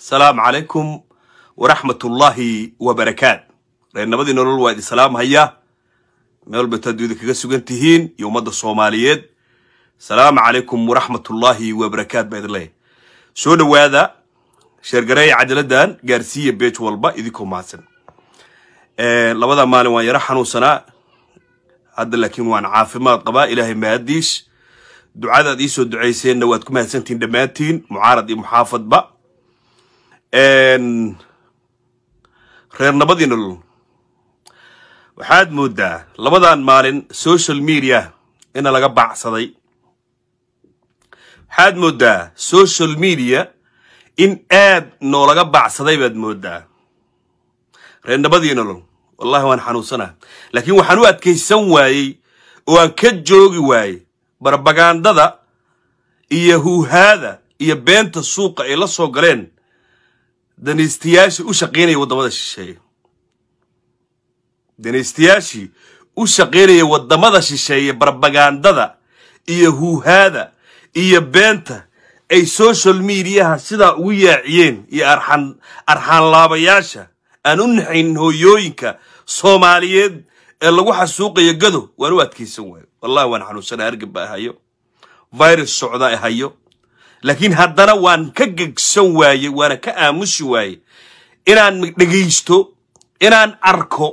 asalaamu calaykum waraxmatullaahi wabarakaat reernabadii nolol waa idin salaamhaya meel walbata adduuda kaga sugan tihiin iyo ummadda soomaaliyeed asalaamu calaykum waraxmatullaahi wabarakaat baa idin leeyahay soo dhowaada sheergareeya cadaladan gaarsiiya beej walba idinkoo mahadsan labada maalin waan yaro xanuunsanaa hadda laakiin waan caafimaad qabaa ilaahay mahadiis ducadaad iisoo ducayseenna waad ku mahadsantihiin dhammaantiin mucaarad iyo muxaafadba reer nabadii nolol waxaad mooddaa labadan maalin social media ina laga baacsaday waxaad mooddaa social media in aad noolaga baacsaday baad mooddaa reer nabadii nolol wallahi waan xanuunsanaa laakiin waxaan u adkaysan waayey oo aan ka joogi waayey barabagandada iyo huuhaada iyo beenta suuqa ay la soo galeen danaystayaashii u shaqaynaya waddamada shisheeye danaystayaashii u shaqaynaya waddamada shisheeye barbagandada iyo huuhaada iyo beenta ay social mediaha sidaa ugu yaaciyeen iyo arxan arxaanlaabayaasha aan u naxaynin hooyooyinka soomaaliyeed ee lagu xasuuqayo gado waan u adkaysan waayo wallahi waan xanuunsanahay hargab hayo virus socda hayo laakiin haddana waan ka gegsan waaye waana ka aamusi waaye inaan dhegaysto inaan arko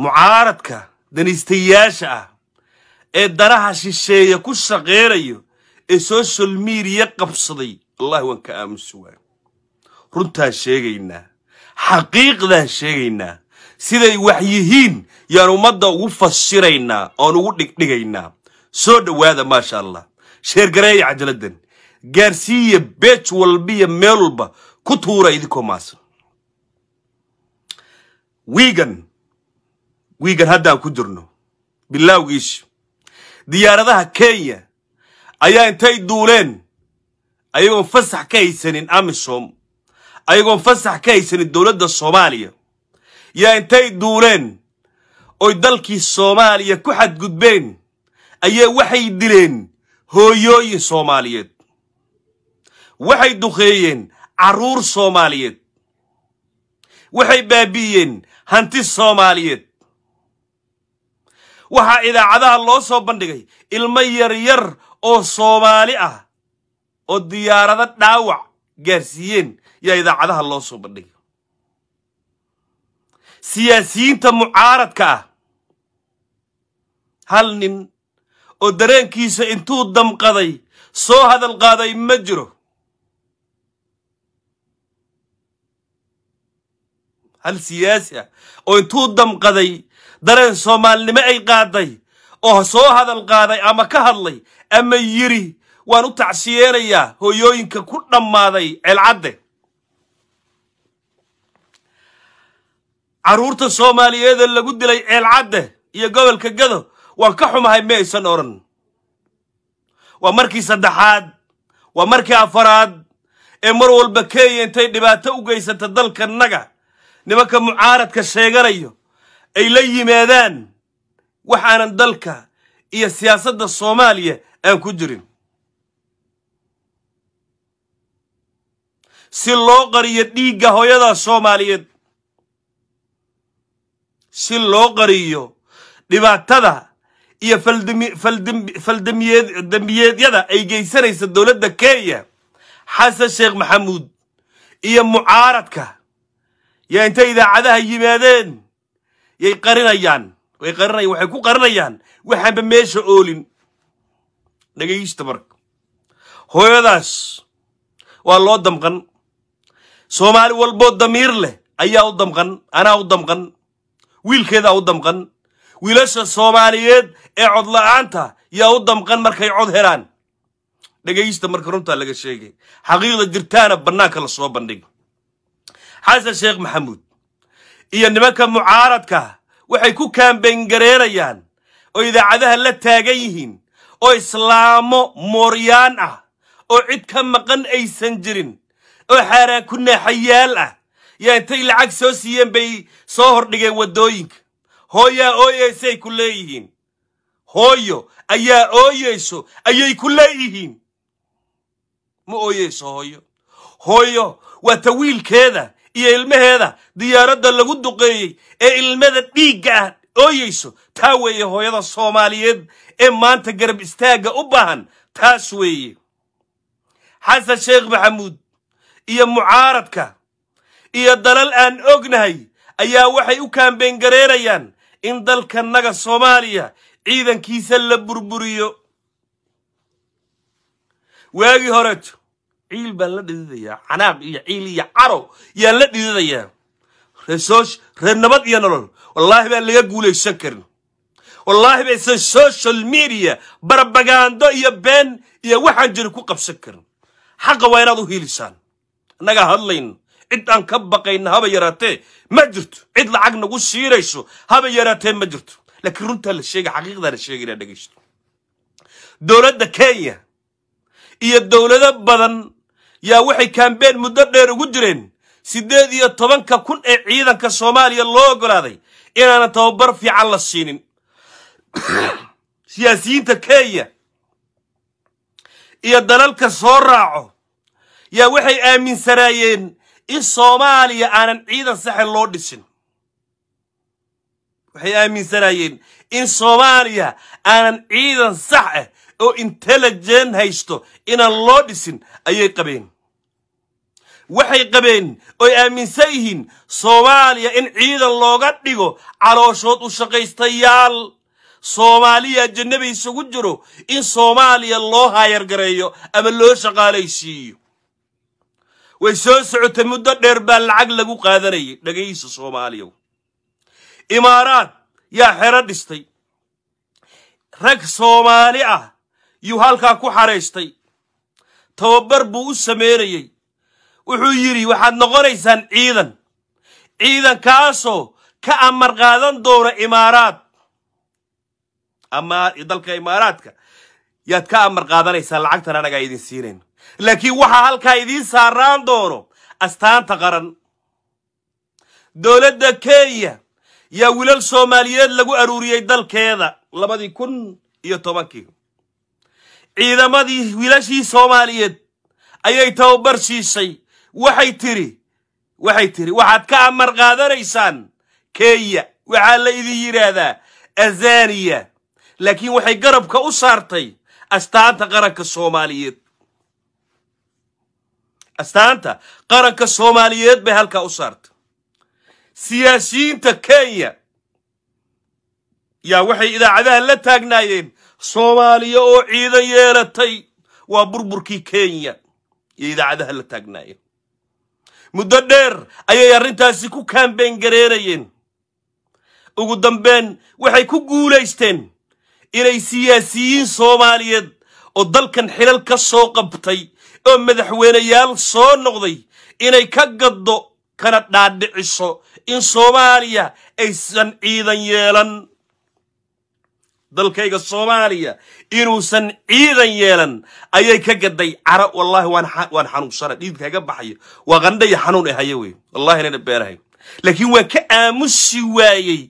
mucaaradka danaystayaasha ah ee danaha shisheeya ku shaqeynayo ee social midiya qabsaday wallahi waan ka aamusi waaye runtaan sheegaynaa xaqiiqdaan sheegaynaa siday wax yihiin yaan ummadda ugu fasiraynaa oon ugu dhigdhigaynaa soo dhowaada maasha allah sheergareeya ah cajaladan gaarsiiya beej walbiya meel walba ku tuura idinkoo maasan wiigan wiigan haddaan ku jirno bilaawgiish diyaaradaha kenya ayaa intay duuleen ayagoon fasax ka haysanin amisom ayagoon fasax ka haysanin dowladda soomaaliya yaa intay duuleen oy dalkii soomaaliya ku xadgudbeen ayay waxay dileen hooyooyin soomaaliyeed waxay duqeeyeen carruur soomaaliyeed waxay baabi'iyeen hanti soomaaliyeed waxaa idaacadaha loo soo bandhigay ilmo yaryar oo soomaali ah oo diyaarado dhaawac gaarsiiyeen yaa idaacadaha loo soo bandhigay siyaasiyiinta mucaaradka ah hal nin oo dareenkiisa intuu damqaday soo hadal qaaday ma jiro hal siyaasi ah oo intuu damqaday dareen soomaalnimo ay qaaday oo soo hadal qaaday ama ka hadlay ama yiri waan u tacsiyeenayaa hooyooyinka ku dhammaaday ceelcadde carruurta soomaaliyeeda lagu dilay ceelcadde iyo gobolka gado waan ka xumahay ma aysan odhan waa markii saddexaad waa markii afaraad ee mar walba kenya intay dhibaato u geysata dalkannaga nimanka mucaaradka sheeganayo ay la yimaadaan wax aanan dalka iyo siyaasadda soomaaliya aan ku jirin si loo qariyo dhiigga hooyada soomaaliyeed si loo qariyo dhibaatada iyo faldambiyeedyada ay geysanaysa dowladda kenya xasan sheekh maxamuud iyo mucaaradka yaa intay idaacadaha yimaadeen yay qarinayaan way qarinayaan waxay ku qarinayaan waxaanba meesha oolin dhegeysta marka hooyadaas waa loo damqan soomaali walboo damiir leh ayaa u damqan anaa u damqan wiilkeedaa u damqan wiilasha soomaaliyeed ee cod la-aanta yaa u damqan markay cod helaan dhegaysta marka runtaa laga sheegay xaqiiqda jirtaana bannaanka la soo bandhig xasan sheekh maxamuud iyo nimanka mucaaradka waxay ku kaambeyngareerayaan oo idaacadaha la taagan yihiin oo islaamo mooryaan ah oo cid ka maqan aysan jirin oo xaaraan ku naaxayaal ah yaa intay lacag soo siiyeen bay soo hordhigeen waddooyinka hooyaa ooyeysay ku leeyihiin hooyo ayaa ooyeyso ayay ku leeyihiin ma ooyeyso hooyo hooyo waa tawiilkeeda iyo ilmaheeda diyaaradda lagu duqeeyey ee ilmada dhiigga ah ooyeyso taa weeye hooyada soomaaliyeed ee maanta garab istaagga u baahan taas weeye xasan sheekh maxamuud iyo mucaaradka iyo dalal aan ognahay ayaa waxay u kaambeengareerayaan in dalkanaga soomaaliya ciidankiisa la burburiyo waagii horeeto ciil baa la dhididayaa canaaq iyo ciil iyo caro yaa la dhididayaa reesoosh reer nabad iyo nolol wallaahi baan laga guulaysan karin wallaahi baysan social media barbagaando iyo been iyo waxaan jiri ku qabsan karin xaqa waa inaad u hiilisaan annagaa hadlayn cid aan ka baqayna haba yaraatee ma jirto cid lacag nagu siirayso haba yaraatee ma jirto laakiin runtaa la sheega xaqiiqdaa la sheega inaad dhegaysto dowladda kenya iyo dowlado badan yaa waxay kaambeen muddo dheer ugu jireen siddeed iyo tobanka kun ee ciidanka soomaaliya loo ogolaaday inaanan tababar fiican la siinin siyaasiyiinta kenya iyo dalalka soo raaco yaa waxay aaminsanaayeen in soomaaliya aanan ciidan saxe loo dhisin waxay aaminsanayeen in soomaaliya aanan ciidan sax ah oo intelligent haysto inaan loo dhisin ayay qabeen waxay qabeen oy aaminsan yihiin soomaaliya in ciidan looga dhigo calooshood u shaqaystayaal soomaaliya jannaba isugu jiro in soomaaliya loo haayargareeyo ama loo shaqaalaysiiyo way soo socotay muddo dheer baa lacag lagu qaadanayay dhagahiisa soomaaliya imaaraad yaa xero dhistay rag soomaali ah yuu halkaa ku xaraystay tababar buu u sameynayay wuxuu yidhi waxaad noqonaysaan ciidan ciidankaasoo ka amar qaadan doona imaaraad dalka imaaraadka yaad ka amar qaadanaysaa lacagtan anagaa idin siinayn laakiin waxaa halkaa idiin saaraan doono astaanta qaran dowladda kenya yaa wilal soomaaliyeed lagu aruuriyey dalkeeda labadii kun iyo tobankii ciidamadii wiilashii soomaaliyeed ayay tababar siisay waxay tiri waxay tiri waxaad ka amar qaadanaysaan kenya waxaa la idin yidhaahdaa azaniya laakiin waxay garabka u saartay astaanta qaranka soomaaliyeed astaanta qaranka soomaaliyeed bay halkaa u saarta siyaasiyiinta kenya yaa waxay idaacadaha la taagnaayeen soomaaliya oo ciidan yeelatay waa burburkii kenya iyo idaacadaha la taagnaayeen muddo dheer ayay arrintaasi ku kaambeyn gareerayeen ugu dambeen waxay ku guulaysteen inay siyaasiyiin soomaaliyeed oo dalkan xilal ka soo qabtay oo madaxweyneyaal soo noqday inay ka gaddo kana dhaadhiciso in soomaaliya aysan ciidan yeelan dalkayga soomaaliya inuusan ciidan yeelan ayay ka gaday cara wallahi waan xanuunsana dhiidka iga baxayo waa qandha iyo xanuun ehaya wey wallahi nana beenahay laakiin waa ka aamusi waayey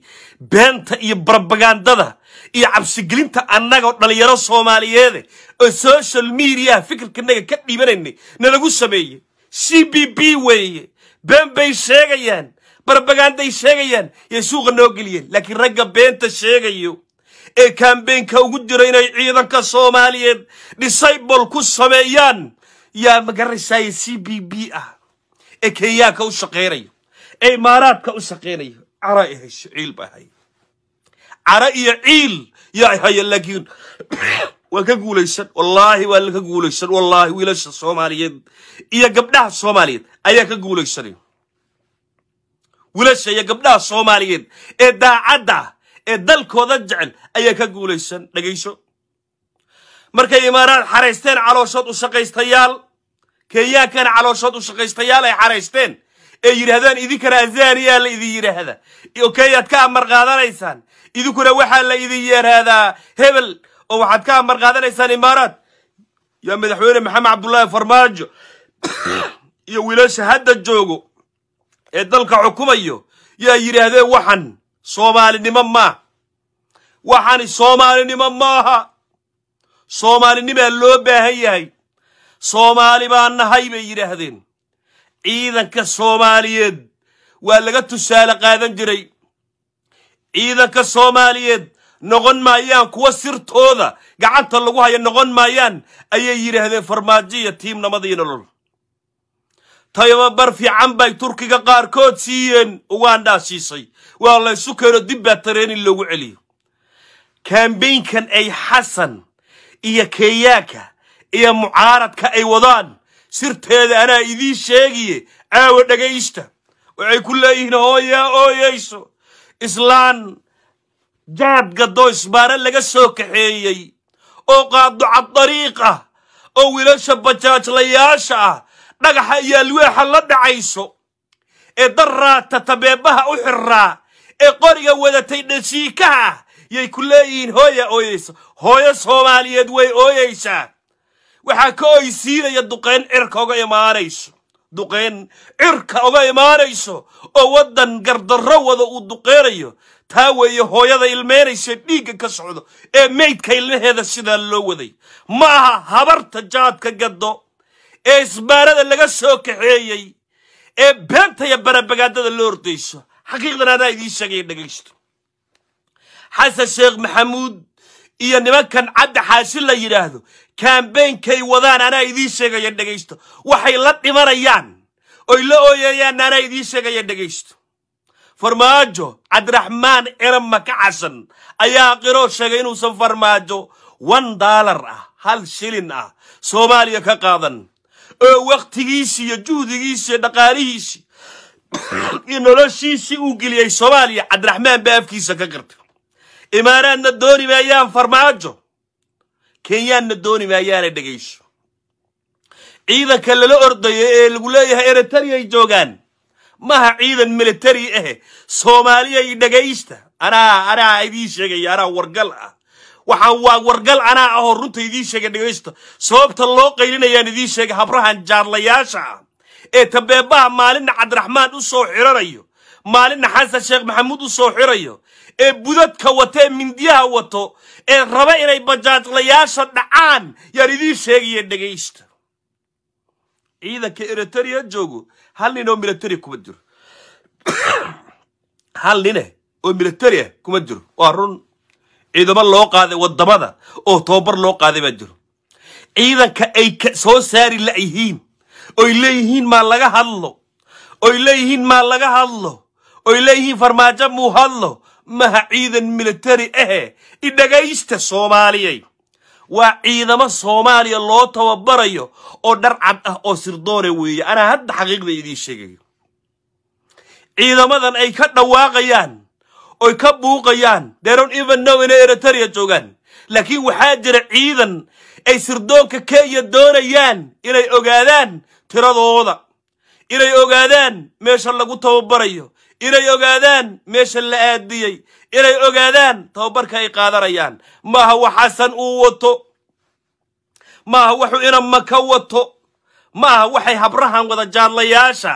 beenta iyo barabagandada iyo cabsigelinta annagoo dhallinyaro soomaaliyeede oo social mediaha fikirkanaga ka dhiibanayna nalagu sameeyey c b b weeye been bay sheegayaan barbagaanday sheegayaan yay suuqa noo geliyeen laakiin ragga beenta sheegayo ee kambeynka ugu jiro inay ciidanka soomaaliyeed disybol ku sameeyaan yaa magaranaysaaye c b b ah ee kenyaanka u shaqaynayo ee imaaraadka u shaqaynayo cara ehay shuciil baahay caro iyo ciil yaa haya laakiin waa ka guulaysan wallaahi waa ka guulaysan wallaahi wiilasha soomaaliyeed iyo gabdhaha soomaaliyeed ayaa ka guulaysanay wiilasha iyo gabdhaha soomaaliyeed ee daacadda ee dalkooda jecel ayaa ka guulaysan dhegayso markay imaaraad xaraysteen calooshood u shaqaystayaal kenyaankana calooshood u shaqaystayaal ay xaraysteen ee yidhaahdaan idinkana azaniyaa la idin yidhaahda oo kenyaad ka amar qaadanaysaan idinkuna waxaa la idin yeeraadaa hebel oo waxaad ka amar qaadanaysaan imaaraad yaa madaxweyne maxamed cabdullaahi farmaajo iyo wiilasha hadda joogo ee dalka xukumayo yaa yidhaahdeen waxan soomaalinimo maa waxani soomaalinimo maaha soomaalinimaa loo baahan yahay soomaali baa nahay bay yidhaahdeen ciidanka soomaaliyeed waa laga tusaale qaadan jiray ciidanka soomaaliyeed noqon maayaan kuwa sirtooda gacanta lagu haya noqon maayaan ayay yidhaahdeen farmaajo iyo tiimnamadii nolol tababar fiican bay turkiga qaarkood siiyeen ugaandhaa siisay waa laysu keeno dib baa tareenin loogu celiyo kambaynkan ay xasan iyo keeyaaka iyo mucaaradka ay wadaan sirteeda anaa idiin sheegiye aawa dhegaysta waxay ku leeyihiin hooyaa ooyayso islaan jaadhga doysbaare laga soo kaxeeyey oo qaaducad dariiq ah oo wiilasha bajaajlayaasha ah dhagaxa iyo alwaaxa la dhacayso ee darraata tabeebaha u xirraa ee qoriga wadatay dhashiikaha ah yay ku leeyihiin hooya ooyeysa hooyo soomaaliyeed way ooyeysaa waxaa ka oysiinaya duqayn cirkooga imaanayso duqayn cirka oga imaanayso oo waddan gardarro wada uu duqaynayo taa weeye hooyada ilmeynaysa dhiigga ka socdo ee meydka ilmaheeda sidaa loo waday ma aha habarta jaadka gaddo ee isbaarada laga soo kaxeeyey ee beenta iyo barabagaadada loo ordayso xaqiiqdan anaa idii sheegaya dhegaysto xasan sheekh maxamuud iyo nimankan cabdi xaasi la yidhaahdo kambeynkay wadaan anaa idiin sheegaya dhegaysto waxay la dhimanayaan oy la ooyayaan anaa idiin sheegaya dhegaysto farmaajo cabdiraxmaan cira makacasan ayaa qiroo sheegay inuusan farmaajo wan daalar ah hal shilin ah soomaaliya ka qaadan oo wakhtigiisii iyo juhdigiisii iyo dhaqaalihiisii iyo noloshiisii uu geliyey soomaaliya cabdiraxmaan baa afkiisa ka qirtay imaaraadna dooni maayaan farmaajo kenyaanna dooni maayaana dhegayso ciidanka lala ordayo ee lagu leeyahay eritari ay joogaan maha ciidan militari ah soomaaliya iyo dhegaysta anaa anaa idiin sheegaya anaa wargal ah waxaan waa wargal anaa aho runta idiin sheega dhegaysta sababta loo qaylinayaan idiin sheega habrahan jaarlayaasha ah ee tabeebaha maalinna cabdiraxmaan u soo xiranayo maalinna xasan sheekh maxamuud u soo xirayo ee budadka wata ee mindiyaha wato ee raba inay bajaajlayaasha dhacaan yaan idiin sheegaya dhegaysta ciidanka eritaria joogo hal nin oo militari kuma jiro hal nine oo militari ah kuma jiro waa run ciidamo loo qaaday wadamada oo tobabar loo qaaday baa jiro ciidanka ay soo saari layihiin oy leeyihiin maa laga hadlo oy leeyihiin maa laga hadlo oy leeyihiin farmaajo muu hadlo maha ciidan militari ahe idhagaysta soomaaliyay waa ciidamo soomaaliya loo tababarayo oo dhar cad ah oo sirdoone weeye anaa hadda xaqiiqda idii sheegay ciidamadan ay ka dhawaaqayaan oy ka buuqayaan deron evenow inay eritaria joogaan laakiin waxaa jira ciidan ay sirdoonka kenya doonayaan inay ogaadaan tiradooda inay ogaadaan meesha lagu tababarayo inay ogaadaan meesha la aadiyey inay ogaadaan tababarka ay qaadanayaan maaha wax xasan uu wato maaha waxuu ina maka wato maaha waxay habrahan wada jaadlayaasha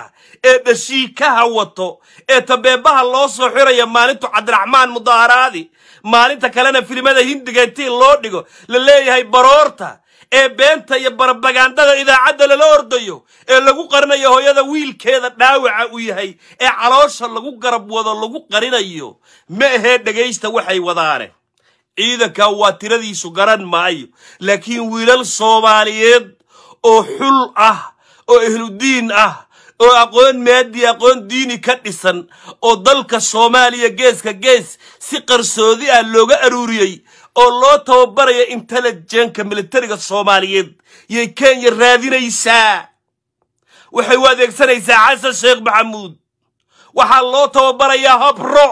ee dhashiikaha wato ee tabeebaha loo soo xiraya maalintu cabdiraxmaan mudaaharaadi maalinta kalena filimada hindiga loo dhigo la leeyahay baroorta ee beenta iyo barbagaandada idaacadda lala ordayo ee lagu qarinayo hooyada wiilkeeda dhaawaca u yahay ee caloosha lagu garab wado lagu qarinayo ma ahee dhegaysta waxay wadaane ciidanka waa tiradiisu garan maayo laakiin wiilal soomaaliyeed oo xul ah oo ehludiin ah oo aqoon maadi aqoon diini ka dhisan oo dalka soomaaliya geeska gees si qarsoodi ah looga aruuriyey oo loo tababaraya intelligenka militariga soomaaliyeed iyo kenya raadinaysaa waxay u adeegsanaysaa xasan sheekh maxamuud waxaa loo tababarayaa habro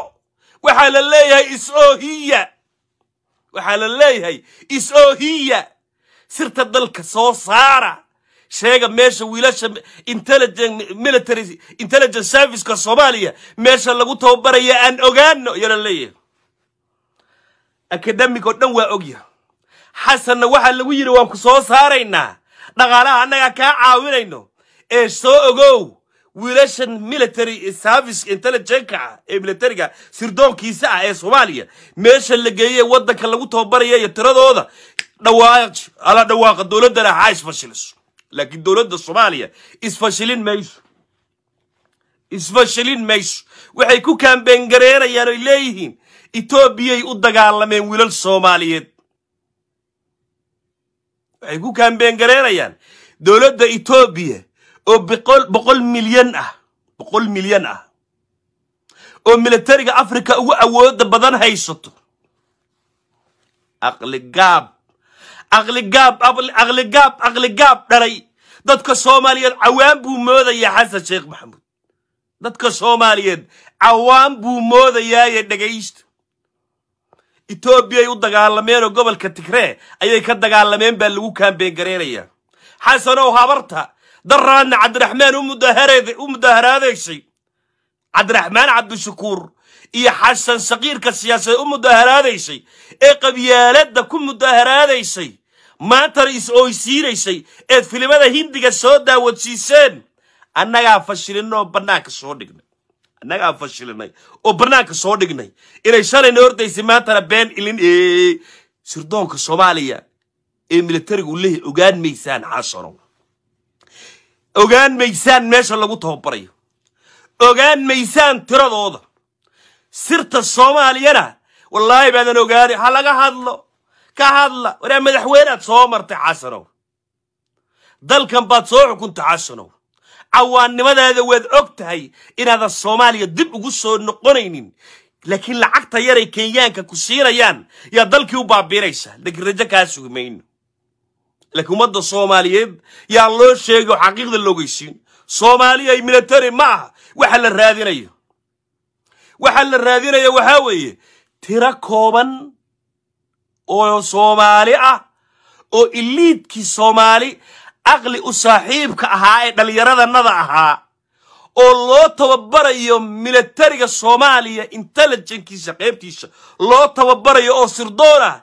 waxaa la leeyahay isohiya waxaa la leeyahay is-ohiya sirta dalka soo saara sheega meesha wiilasha intelligence serviceka soomaaliya meesha lagu tababaraya aan ogaano yaa leeyahay akadamig oo dhan waa ogya xasanna waxaa lagu yidhi waan ku soo saaraynaa dhaqaalaha annagaa kaa caawinayno ee soo ogow wiilashan military service intelligentka ah ee militariga sirdoonkiisa ah ee soomaaliya meesha la geeyey waddanka lagu tababaraya iyo tiradooda dhawaaq ala dhawaaqa dowladdana ha isfashiliso laakiin dowladda soomaaliya isfashilin mayso isfashilin mayso waxay ku kaambeengareynayaan oy leeyihiin etoobiyay u dagaalameen wilal soomaaliyeed waxay ku kaambeen garaynayaan dowladda etoobiya oo boqol milyan ah boqol milyan ah oo milatariga africa ugu awoodda badan haysato aqligaab aqligaab aqligaab aqligaab dharay dadka soomaaliyeed cawaan buu moodayaa xasan sheekh maxamuud dadka soomaaliyeed cawaan buu moodayaaye dhegaysta etoobiyay u dagaalameenoo gobolka tigre ayay ka dagaalameen baa lagu kaambeen gareenaya xasanow habarta daraanna cabdiraxmaan u mudaharaadeysay cabdiraxmaan cabdishakuur iyo xasan sakiirka siyaasadeed u mudaaharaadaysay ee qabyaaladda ku mudaaharaadaysay maantana is-oysiinaysay eed filimada hindiga soo daawad annagaa fashilinoo bannaanka soo dhigna annagaa fashilinay oo barnaanka soo dhignay inay shalayna hordaysay maantana been ilin ee sirdoonka soomaaliya ee militariga u leeyahy ogaan maysaan xasano ogaan maysaan meesha lagu tababarayo ogaan maysaan tiradooda sirta soomaaliyana wallaahi baadan ogaani ha laga hadlo ka hadla waraa madaxweynaad soo martay xasanow dalkan baad soo xukuntay xasanow cawaannimadaada waad og tahay inaadan soomaaliya dib ugu soo noqonaynin laakiin lacagta yaray kenyaanka ku siinayaan yaa dalkii u baabiinaysa lakiin rajo kaa sugi laakiin ummadda soomaaliyeed yaa loo sheegay oo xaqiiqda loogeysiin soomaaliya ay military ma aha waxa la raadinayo waxa la raadinaya waxaa weeye tiro kooban oo soomaali ah oo iliidkii soomaali caqli u saaxiibka ahaa ee dhallinyaradanada ahaa oo loo tababarayo milatariga soomaaliya intelijenkiisa qaybtiisa loo tababarayo oo sirdoon ah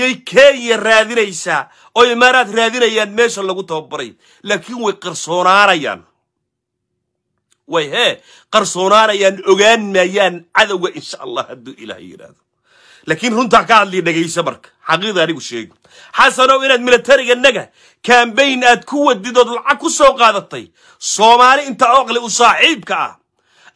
yay kenya raadinaysaa oo imaaraad raadinayaan meesha lagu tababaray laakiin way qarsoonaanayaan way hee qarsoonaanayaan ogaan maayaan cadowga insha allah hadduu ilaahay yidhaahdo laakiin runtaa ka hadliya dhegayse marka xaqiiqda anigu sheego xasanow inaad milatariganaga kambayn aad ku wadidood lacag ku soo qaadatay soomaali inta oqli u saaxiibka ah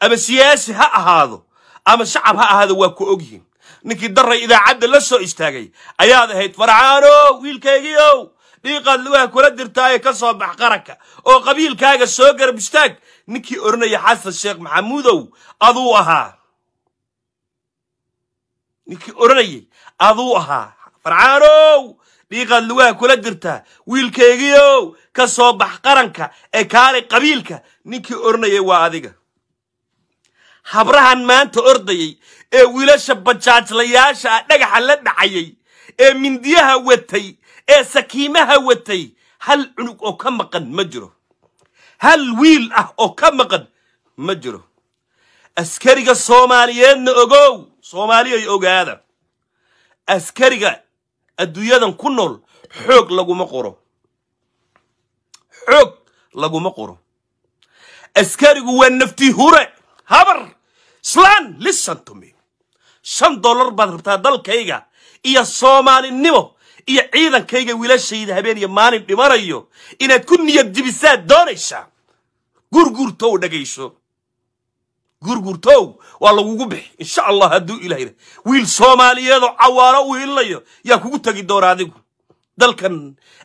ama siyaasi ha ahaado ama shacab ha ahaado waa ku ogyihin ninkii daray idaacadda la soo istaagay ayaad ahayd farcaanow wiilkaygiiow dhiiqaad lugaha kula dirtaaye ka soo bax qaranka oo qabiilkaaga soo garbistaag ninkii odhanaya xasan sheekh maxamuudow aduu ahaa ninkii odhanayay aduu ahaa farcaanow dhiiqaad lugaha kula dirtaa wiilkaygiiow ka soo bax qaranka ee kaali qabiilka ninkii odhanayay waa adiga habrahan maanta ordayay ee wiilasha bajaajlayaasha ah dhagaxa la dhacayay ee mindiyaha watay ee sakiimaha watay hal cunug oo ka maqan ma jiro hal wiil ah oo ka maqan ma jiro askariga soomaaliyeedna ogow soomaaliyay ogaada askariga adduunyadan ku nool xoog laguma qoro xoog laguma qoro askarigu waa naftii hure habar islaan lisantumi shan dollar baad rabtaa dalkayga iyo soomaalinimo iyo ciidankayga wiilashayda habeen iyo maalin dhimanayo inaad ku niyad jibisaad doonaysaa gurgurtow dhagayso gurgurtow waa lagugu bixi insha allah hadduu ilahay wiil soomaaliyeedoo cawaano u ilinayo yaa kugu tegi doona adigu dalkan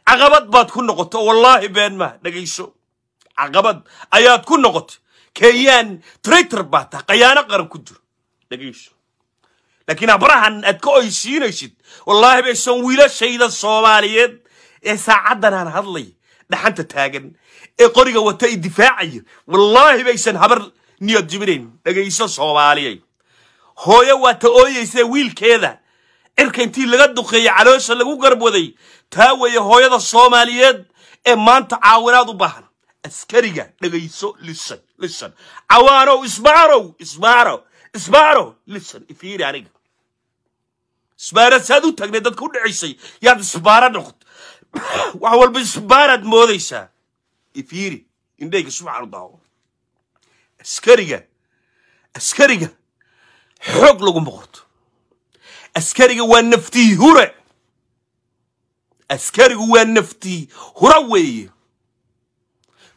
caqabad baad ku noqoto wallaahi been maa dhegayso caqabad ayaad ku noqoto kenyaan traitor baa taha khayaano qaran ku jiro dhegayso laakiin abrahan aad ka oysiinaysid wallaahi bayson wiilashayda soomaaliyeed ee saacaddan aan hadlay dhaxanta taagan ee qoriga wata i difaacayo wallaahi baysan habar niyad jibinayn dhegayso soomaaliyay hooyo waa ta ooyeysae wiilkeeda cirka intii laga duqeeyey caloosha lagu garwaday taa weeye hooyada soomaaliyeed ee maanta caawinaad u baahan askariga dhegayso lisan lisan cawaanow isbarow isbaro isbaro lisan ifiiri aniga isbaara saad u tagnay dadka u dhicisay yaad isbaara noqoto wax walba isbaaraad moodaysaa ifiiri indhayga subxaanu daawo askariga askariga xoog lagu qoto askariga waa naftii hure askarigu waa naftii hura weeye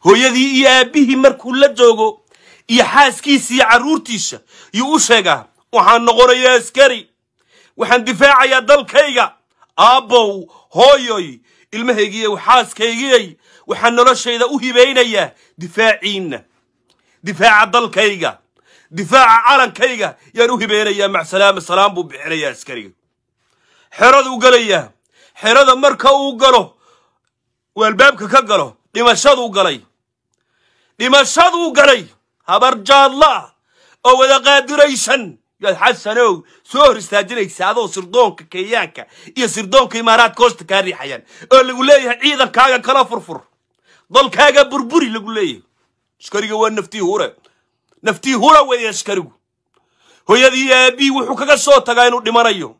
hooyadii iyo aabbihii markuu la joogo iyo xaaskiisa iyo carruurtiisa yuu u sheegaa waxaan noqonaya askari waxaan difaacayaa dalkayga aabbow hooyoy ilmahaygiiy xaaskaygiyay waxaan noloshayda u hibaynayaa difaaciinna difaaca dalkayga difaaca calankayga yaan u hibeenayaa macsalaama salaam buu bixinayaa askariga xeraduu galayaa xerada marka uu galo uu albaabka ka galo dhimashaduu galay dhimashaduu galay habar ah, oo wada qaadiraysan yaad xasanow soo hor istaajinaysa adoo sirdoonka kenyaanka iyo sirdoonka imaaraadka hoosta kaa riixayaan oo lagu leeyahay ciidankaaga kala furfur dalkaaga burburi lagu leeyahay askariga waa naftii hure naftii hura weeye askarigu hooyadii iyo aabbii wuxuu kaga soo tagaa inuu dhimanayo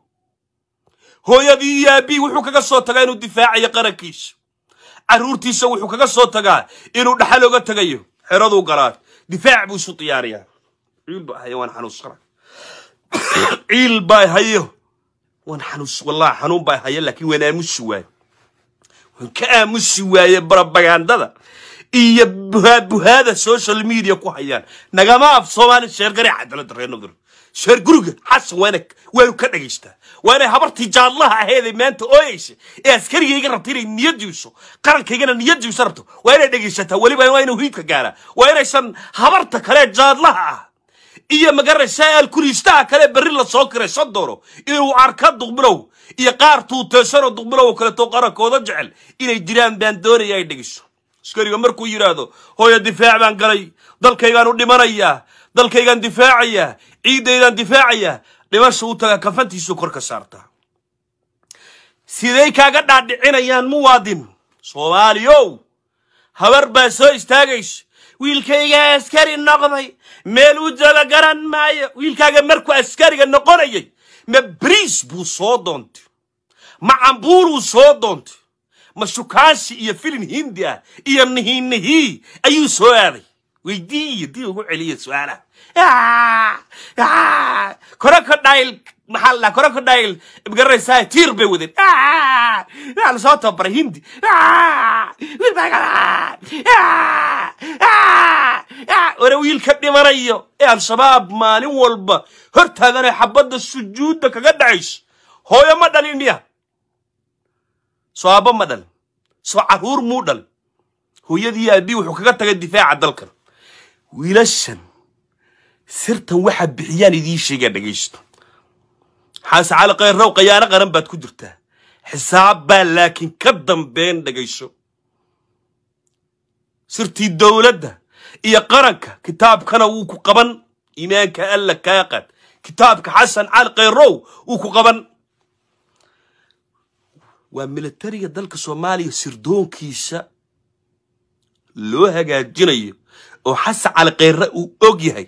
hooyadii iyo aabbii wuxuu kaga soo tagaa inuu difaacayo qarankiisa carruurtiisa wuxuu kaga soo tagaa inuu dhaxal oga tagayo xeraduu galaa difaac buu isu diyaariyaa ciil baa hayo waan xanuus wallah xanuun baa haya laakiin waan aamusi waaye waan ka aamusi waaye barabagandada iyo buhaabuhaada social media ku hayaan nagama af soomaaliya sheergari cadaladareenogr sheer guriga casha waana waanu ka dhagaystaa waanay habartii jaallaha aheeday maanta ooyeysa ee askarigayga rabta inay niyad qarankaygana niyad rabto waa inay dhagaysataa weliba waa inuu hiibka gaara waa inaysan habarta kale jaallaha ah iyo magaranaysaa alkuliistaha kale berri lasoo kiray sodoro inuu arka duqmilow iyo qaar tuuteysano duqmilow kaleto qarankooda jecel inay jiraan baan doonaya ay dhagiso askariga markuu yidhaahdo hooyo difaac baan galay dalkaygaan u dhimanayaa dalkaygaan difaacayaa ciiddaydaan difaacayaa dhimasha u tagaa kafantiisu korka ka saartaa siday kaaga dhaadhicinayaan muwaadin soomaaliyow habar baa soo istaagayso wiilkaygaa askari noqday meel u jooga garan maayo wiilkaaga markuu askariga noqonayay ma briis buu soo doontay ma cambuuruu soo doontay mashukaashi iyo filin hindi ah iyo nihiinihii ayuu soo aaday weydii iyo dib ugu celiya su-aalaha crocodile maxaa la dhaha crocodile tiir bay wadeen waxaa la soo tababaray hindi ore wiil ka dhimanayo ee al-shabaab maalin walba hortaadana xabadda sujuudda kaga dhacayso hooyo ma dhalin miya sooaabbo ma dhal soo caruur muu dhal hooyadii aabbii wuxuu kaga tagay difaaca dalkan wiilashan sirtan waxaa bixiyaan idii sheegaa dhegaysto xaase cali kayrraw kayaano qaran baad ku jirtaa xisaab baa laakiin ka dambeyn dhegayso sirtii dowladda iyo qaranka kitaabkana wuu ku qaban iimaanka alla kaa kitaabka xasan cali kayrrow wuu ku qaban waa milatariga dalka soomaaliya sirdoonkiisa loo hagaajinayo oo xasan cali uu og yahay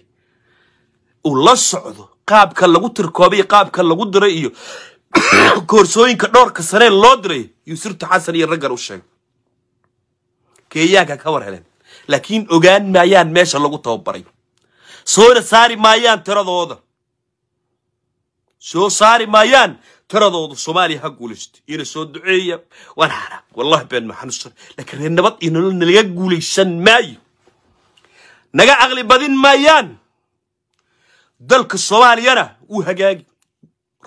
uu la socdo qaabka lagu tirkoobay qaabka lagu diray iyo koorsooyinka dhowrka sanee loo diray yuusirtu xasan iyo raggan u sheegay keeyaanka ka war heleen laakiin ogaan maayaan meesha lagu tababaray soona saari maayaan tiradooda soo saari maayaan tiradoodu soomaaliya ha guulaysto ina soo duceeya waan xanaaq wallahi been maa xanuusan laakiin nabad iyo nolol nalaga guulaysan maayo naga caqli badin maayaan dalka soomaaliyana wuu hagaagi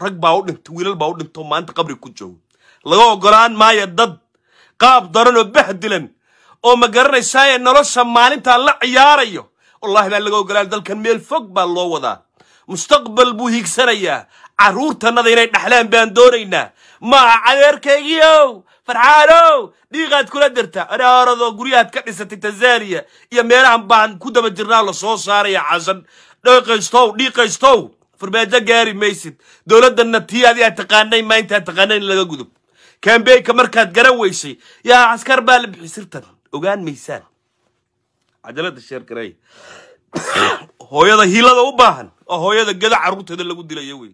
rag baa u dhinta wiilal baa u dhinta oo maanta qabri ku joogo laga ogolaan maayo dad qaab daran oo bahdilan oo ma garanaysaa ee nolosha maalintaa la ciyaarayo wallahi baa laga ogolaan dalkan meel fog baa loo wadaa mustaqbal buu hiigsanayaa carruurtannada inay dhaxlaan baan doonaynaa maaha cadeerkaygiiow farxaanow dhiiqaad kula dirta anaaradoo guryahaad ka dhisatay tanzaniya iyo meelahan baan ku daba jirnaa lasoo soo saaraya casan dhiiqaystow dhiiqaystow farmaajo gaari maysid dowladdanna tii adi aad taqaanay maanta aad taqaanayn laga gudub kambeynka markaad garan weysay yaa caskar baa la bixi sirtan ogaan maysaan cajalada sheergaray hooyada hilada u baahan oo hooyada gada carruurteeda lagu dilayo wey